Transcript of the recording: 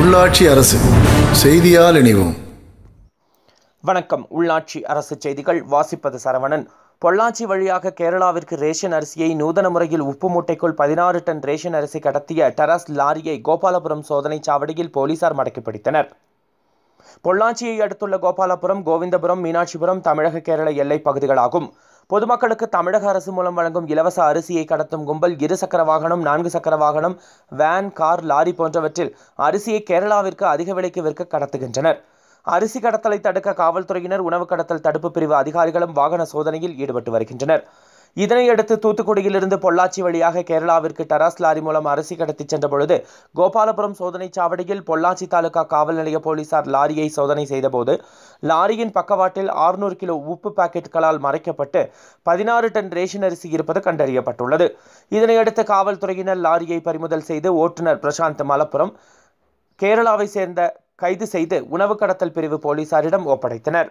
உள்ளாட்சி அரசு செய்தியால் இணைவோம் வணக்கம் உள்ளாட்சி அரசு செய்திகள் வாசிப்பது சரவணன் பொள்ளாச்சி வழியாக கேரளாவிற்கு ரேஷன் அரிசியை நூதன முறையில் உப்பு மூட்டைக்குள் பதினாறு டன் ரேஷன் அரிசி கடத்திய டெரஸ் லாரியை கோபாலபுரம் சோதனை சாவடியில் போலீசார் மடக்கிப்பிடித்தனர் பொள்ளாச்சியை அடுத்துள்ள கோபாலபுரம் கோவிந்தபுரம் மீனாட்சிபுரம் தமிழக கேரள எல்லைப் பகுதிகளாகும் பொதுமக்களுக்கு தமிழக அரசு மூலம் வழங்கும் இலவச அரிசியை கடத்தும் கும்பல் இரு சக்கர வாகனம் நான்கு சக்கர வாகனம் வேன் கார் லாரி போன்றவற்றில் அரிசியை கேரளாவிற்கு அதிக விலைக்கு விற்க கடத்துகின்றனர் அரிசி கடத்தலை தடுக்க காவல்துறையினர் உணவு கடத்தல் தடுப்பு பிரிவு அதிகாரிகளும் வாகன சோதனையில் ஈடுபட்டு வருகின்றனர் இதனையடுத்து தூத்துக்குடியிலிருந்து பொள்ளாச்சி வழியாக கேரளாவிற்கு டராஸ் லாரி மூலம் அரிசி கடத்திச் சென்ற பொழுது கோபாலபுரம் சோதனை சாவடியில் பொள்ளாச்சி தாலுகா காவல் நிலைய போலீசார் லாரியை சோதனை செய்தபோது லாரியின் பக்கவாட்டில் ஆறுநூறு கிலோ உப்பு பாக்கெட்டுகளால் மறைக்கப்பட்டு பதினாறு டன் ரேஷன் அரிசி இருப்பது கண்டறியப்பட்டுள்ளது இதனையடுத்து காவல்துறையினர் லாரியை பறிமுதல் செய்து ஓட்டுநர் பிரசாந்த் மலப்புரம் கேரளாவை சேர்ந்த கைது செய்து உணவு கடத்தல் பிரிவு போலீசாரிடம் ஒப்படைத்தனர்